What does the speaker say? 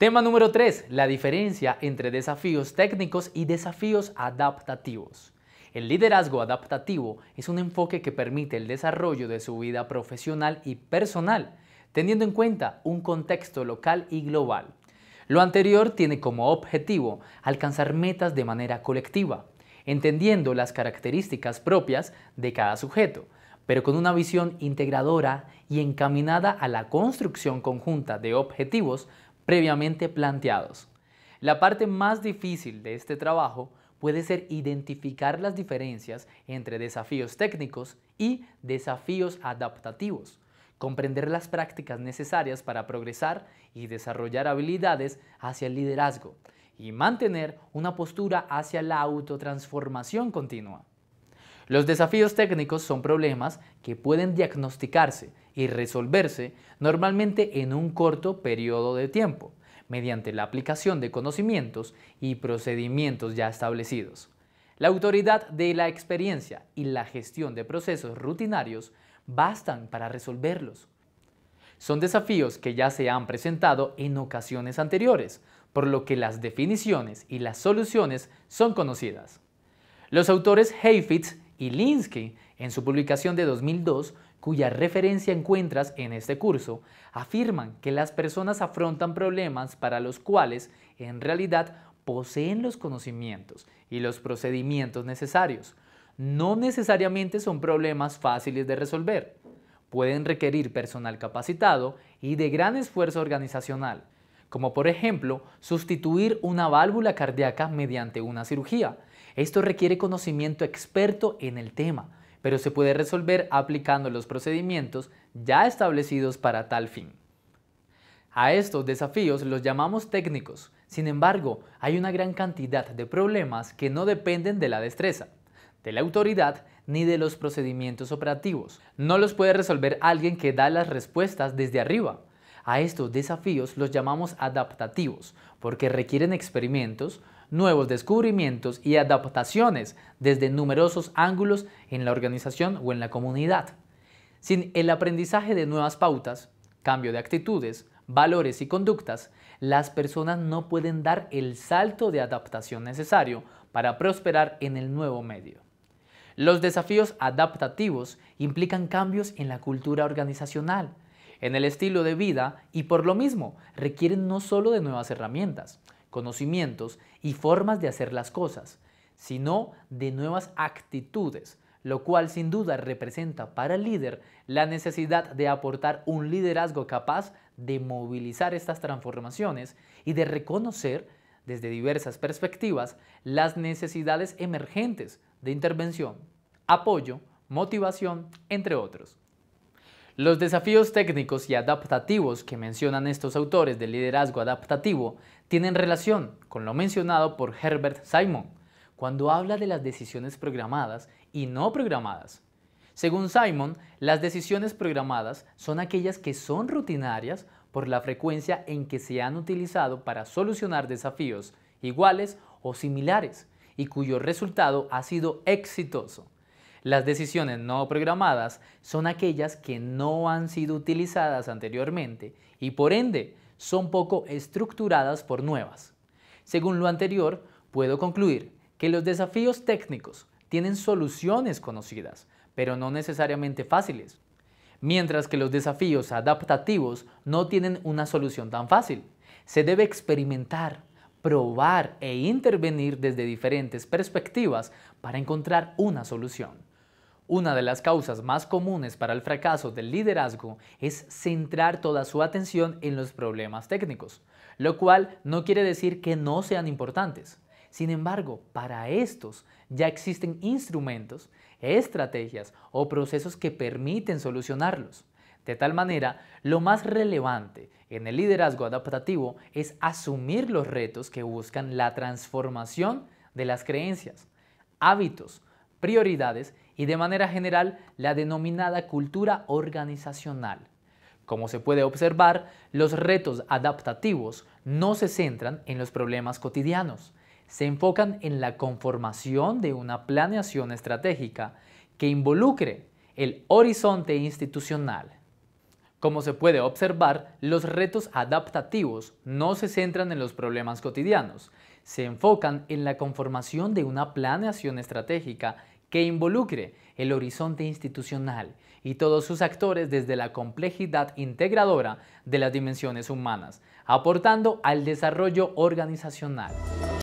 Tema número 3. La diferencia entre desafíos técnicos y desafíos adaptativos. El liderazgo adaptativo es un enfoque que permite el desarrollo de su vida profesional y personal, teniendo en cuenta un contexto local y global. Lo anterior tiene como objetivo alcanzar metas de manera colectiva, entendiendo las características propias de cada sujeto, pero con una visión integradora y encaminada a la construcción conjunta de objetivos previamente planteados. La parte más difícil de este trabajo puede ser identificar las diferencias entre desafíos técnicos y desafíos adaptativos, comprender las prácticas necesarias para progresar y desarrollar habilidades hacia el liderazgo y mantener una postura hacia la autotransformación continua. Los desafíos técnicos son problemas que pueden diagnosticarse y resolverse normalmente en un corto periodo de tiempo, mediante la aplicación de conocimientos y procedimientos ya establecidos. La autoridad de la experiencia y la gestión de procesos rutinarios bastan para resolverlos. Son desafíos que ya se han presentado en ocasiones anteriores, por lo que las definiciones y las soluciones son conocidas. Los autores Heifetz y Linsky, en su publicación de 2002, cuya referencia encuentras en este curso, afirman que las personas afrontan problemas para los cuales en realidad poseen los conocimientos y los procedimientos necesarios. No necesariamente son problemas fáciles de resolver. Pueden requerir personal capacitado y de gran esfuerzo organizacional, como por ejemplo sustituir una válvula cardíaca mediante una cirugía. Esto requiere conocimiento experto en el tema, pero se puede resolver aplicando los procedimientos ya establecidos para tal fin. A estos desafíos los llamamos técnicos, sin embargo, hay una gran cantidad de problemas que no dependen de la destreza, de la autoridad ni de los procedimientos operativos. No los puede resolver alguien que da las respuestas desde arriba. A estos desafíos los llamamos adaptativos, porque requieren experimentos, nuevos descubrimientos y adaptaciones desde numerosos ángulos en la organización o en la comunidad. Sin el aprendizaje de nuevas pautas, cambio de actitudes, valores y conductas, las personas no pueden dar el salto de adaptación necesario para prosperar en el nuevo medio. Los desafíos adaptativos implican cambios en la cultura organizacional, en el estilo de vida y por lo mismo requieren no sólo de nuevas herramientas, conocimientos y formas de hacer las cosas, sino de nuevas actitudes, lo cual sin duda representa para el líder la necesidad de aportar un liderazgo capaz de movilizar estas transformaciones y de reconocer desde diversas perspectivas las necesidades emergentes de intervención, apoyo, motivación, entre otros. Los desafíos técnicos y adaptativos que mencionan estos autores del liderazgo adaptativo tienen relación con lo mencionado por Herbert Simon cuando habla de las decisiones programadas y no programadas. Según Simon, las decisiones programadas son aquellas que son rutinarias por la frecuencia en que se han utilizado para solucionar desafíos iguales o similares y cuyo resultado ha sido exitoso. Las decisiones no programadas son aquellas que no han sido utilizadas anteriormente y por ende son poco estructuradas por nuevas. Según lo anterior, puedo concluir que los desafíos técnicos tienen soluciones conocidas, pero no necesariamente fáciles, mientras que los desafíos adaptativos no tienen una solución tan fácil. Se debe experimentar, probar e intervenir desde diferentes perspectivas para encontrar una solución. Una de las causas más comunes para el fracaso del liderazgo es centrar toda su atención en los problemas técnicos, lo cual no quiere decir que no sean importantes. Sin embargo, para estos ya existen instrumentos, estrategias o procesos que permiten solucionarlos. De tal manera, lo más relevante en el liderazgo adaptativo es asumir los retos que buscan la transformación de las creencias, hábitos, prioridades y de manera general la denominada cultura organizacional. Como se puede observar, los retos adaptativos no se centran en los problemas cotidianos, se enfocan en la conformación de una planeación estratégica que involucre el horizonte institucional. Como se puede observar, los retos adaptativos no se centran en los problemas cotidianos, se enfocan en la conformación de una planeación estratégica que involucre el horizonte institucional y todos sus actores desde la complejidad integradora de las dimensiones humanas, aportando al desarrollo organizacional.